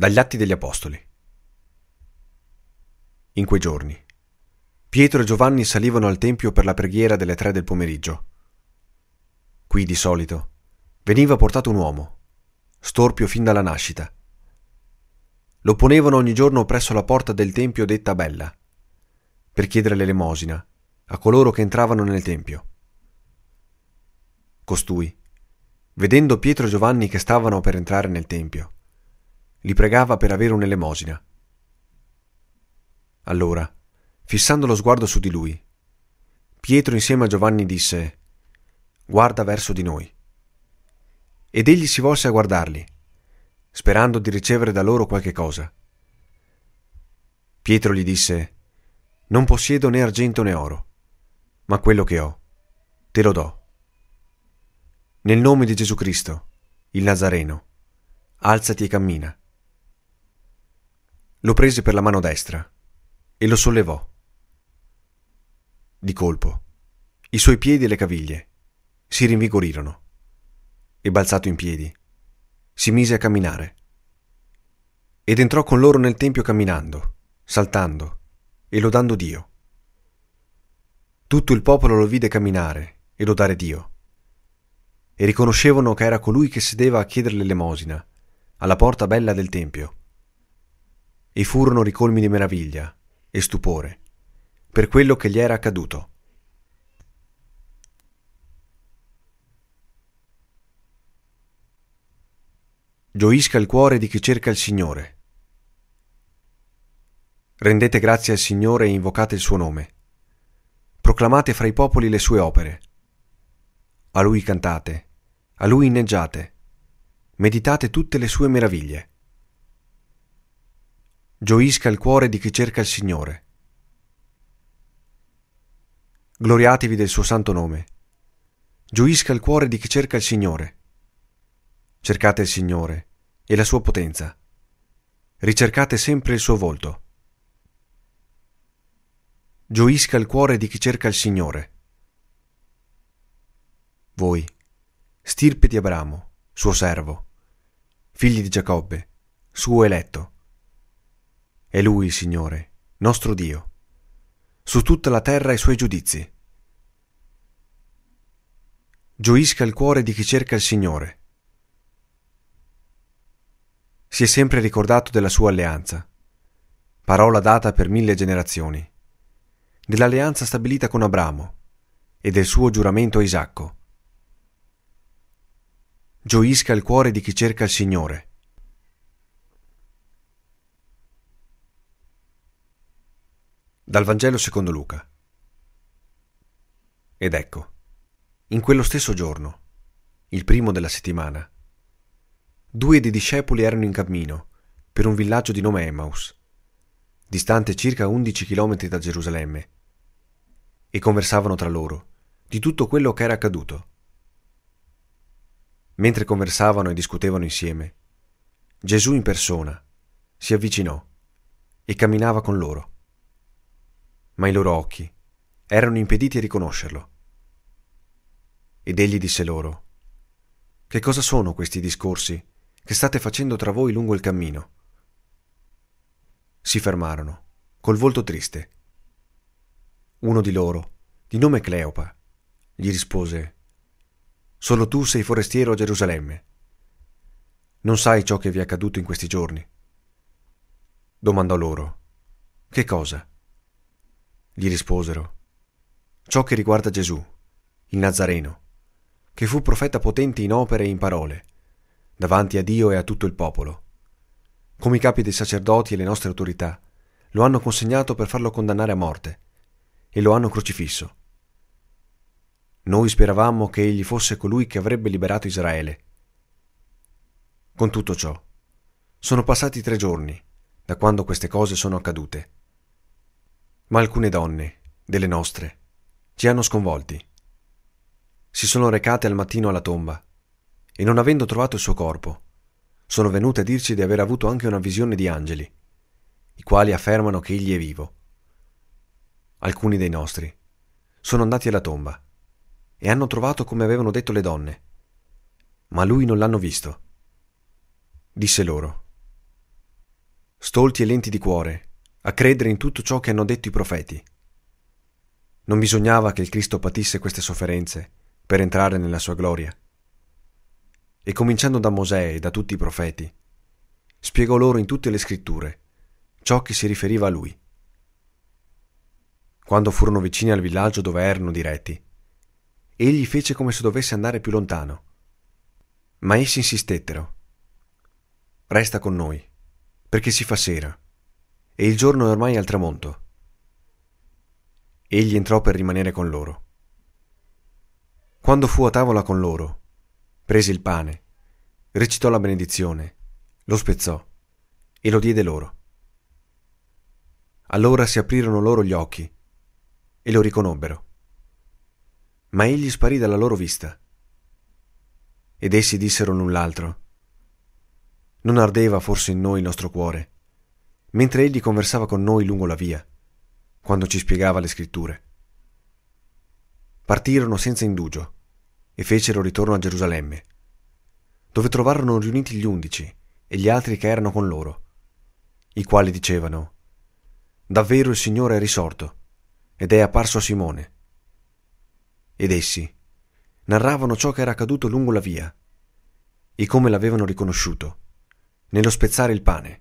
Dagli Atti degli Apostoli. In quei giorni, Pietro e Giovanni salivano al Tempio per la preghiera delle tre del pomeriggio. Qui di solito veniva portato un uomo, storpio fin dalla nascita. Lo ponevano ogni giorno presso la porta del Tempio detta Bella, per chiedere l'elemosina a coloro che entravano nel Tempio. Costui, vedendo Pietro e Giovanni che stavano per entrare nel Tempio, li pregava per avere un'elemosina. Allora, fissando lo sguardo su di lui, Pietro insieme a Giovanni disse, Guarda verso di noi. Ed egli si volse a guardarli, sperando di ricevere da loro qualche cosa. Pietro gli disse, Non possiedo né argento né oro, ma quello che ho, te lo do. Nel nome di Gesù Cristo, il Nazareno, alzati e cammina. Lo prese per la mano destra e lo sollevò. Di colpo, i suoi piedi e le caviglie si rinvigorirono e balzato in piedi, si mise a camminare. Ed entrò con loro nel tempio camminando, saltando e lodando Dio. Tutto il popolo lo vide camminare e lodare Dio. E riconoscevano che era colui che sedeva a chiedere l'elemosina alla porta bella del tempio e furono ricolmi di meraviglia e stupore per quello che gli era accaduto. Gioisca il cuore di chi cerca il Signore. Rendete grazie al Signore e invocate il suo nome. Proclamate fra i popoli le sue opere. A lui cantate, a lui inneggiate, meditate tutte le sue meraviglie gioisca il cuore di chi cerca il Signore. Gloriatevi del suo santo nome. Gioisca il cuore di chi cerca il Signore. Cercate il Signore e la sua potenza. Ricercate sempre il suo volto. Gioisca il cuore di chi cerca il Signore. Voi, stirpe di Abramo, suo servo, figli di Giacobbe, suo eletto, è Lui il Signore, nostro Dio. Su tutta la terra i suoi giudizi. Gioisca il cuore di chi cerca il Signore. Si è sempre ricordato della sua alleanza, parola data per mille generazioni, dell'alleanza stabilita con Abramo e del suo giuramento a Isacco. Gioisca il cuore di chi cerca il Signore. Dal Vangelo secondo Luca. Ed ecco, in quello stesso giorno, il primo della settimana, due dei discepoli erano in cammino per un villaggio di nome Emmaus, distante circa 11 chilometri da Gerusalemme, e conversavano tra loro di tutto quello che era accaduto. Mentre conversavano e discutevano insieme, Gesù in persona si avvicinò e camminava con loro ma i loro occhi erano impediti a riconoscerlo. Ed egli disse loro, Che cosa sono questi discorsi che state facendo tra voi lungo il cammino? Si fermarono, col volto triste. Uno di loro, di nome Cleopa, gli rispose, Solo tu sei forestiero a Gerusalemme. Non sai ciò che vi è accaduto in questi giorni? Domandò loro, Che cosa? gli risposero, ciò che riguarda Gesù, il Nazareno, che fu profeta potente in opere e in parole, davanti a Dio e a tutto il popolo. Come i capi dei sacerdoti e le nostre autorità lo hanno consegnato per farlo condannare a morte e lo hanno crocifisso. Noi speravamo che egli fosse colui che avrebbe liberato Israele. Con tutto ciò, sono passati tre giorni da quando queste cose sono accadute ma alcune donne, delle nostre, ci hanno sconvolti. Si sono recate al mattino alla tomba e non avendo trovato il suo corpo, sono venute a dirci di aver avuto anche una visione di angeli, i quali affermano che egli è vivo. Alcuni dei nostri sono andati alla tomba e hanno trovato come avevano detto le donne, ma lui non l'hanno visto. Disse loro, stolti e lenti di cuore, a credere in tutto ciò che hanno detto i profeti. Non bisognava che il Cristo patisse queste sofferenze per entrare nella sua gloria. E cominciando da Mosè e da tutti i profeti, spiegò loro in tutte le scritture ciò che si riferiva a lui. Quando furono vicini al villaggio dove erano diretti, egli fece come se dovesse andare più lontano. Ma essi insistettero. Resta con noi, perché si fa sera e il giorno è ormai al tramonto. Egli entrò per rimanere con loro. Quando fu a tavola con loro, prese il pane, recitò la benedizione, lo spezzò e lo diede loro. Allora si aprirono loro gli occhi e lo riconobbero. Ma egli sparì dalla loro vista. Ed essi dissero l'un l'altro. Non ardeva forse in noi il nostro cuore mentre egli conversava con noi lungo la via, quando ci spiegava le scritture. Partirono senza indugio e fecero ritorno a Gerusalemme, dove trovarono riuniti gli undici e gli altri che erano con loro, i quali dicevano, Davvero il Signore è risorto ed è apparso a Simone. Ed essi narravano ciò che era accaduto lungo la via e come l'avevano riconosciuto, nello spezzare il pane.